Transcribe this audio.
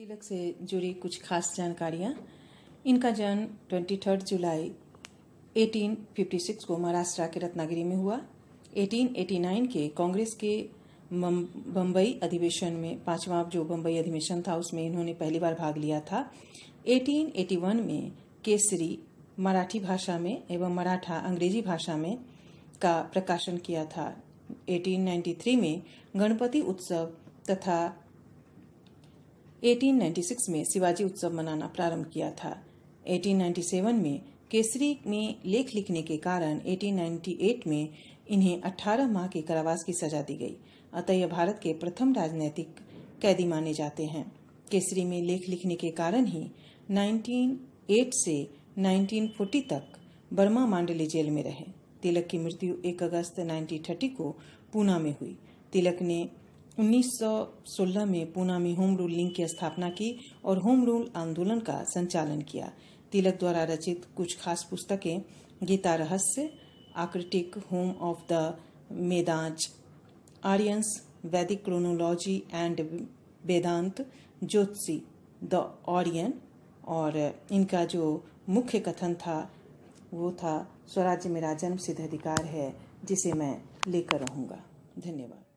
तिलक से जुड़ी कुछ खास जानकारियाँ इनका जन्म ट्वेंटी थर्ड जुलाई 1856 को महाराष्ट्र के रत्नागिरी में हुआ 1889 के कांग्रेस के बम्बई अधिवेशन में पांचवा जो बम्बई अधिवेशन था उसमें इन्होंने पहली बार भाग लिया था 1881 में केसरी मराठी भाषा में एवं मराठा अंग्रेजी भाषा में का प्रकाशन किया था 1893 में गणपति उत्सव तथा 1896 में शिवाजी उत्सव मनाना प्रारंभ किया था 1897 में केसरी में लेख लिखने के कारण 1898 में इन्हें 18 माह के कारावास की सजा दी गई अतः यह भारत के प्रथम राजनैतिक कैदी माने जाते हैं केसरी में लेख लिखने के कारण ही 1908 से 1940 तक बर्मा मांडली जेल में रहे तिलक की मृत्यु 1 अगस्त 1930 को पूना में हुई तिलक ने 1916 में पूना में होम रूल लिंग की स्थापना की और होम रूल आंदोलन का संचालन किया तिलक द्वारा रचित कुछ खास पुस्तकें Gita Rahasya arctic home of the मेदांच Aryans Vedic chronology and Vedanta Jyotishi the Orion और इनका जो मुख्य कथन था वो था स्वराज्य मेरा जन्म सिद्ध अधिकार है जिसे मैं लेकर रहूँगा धन्यवाद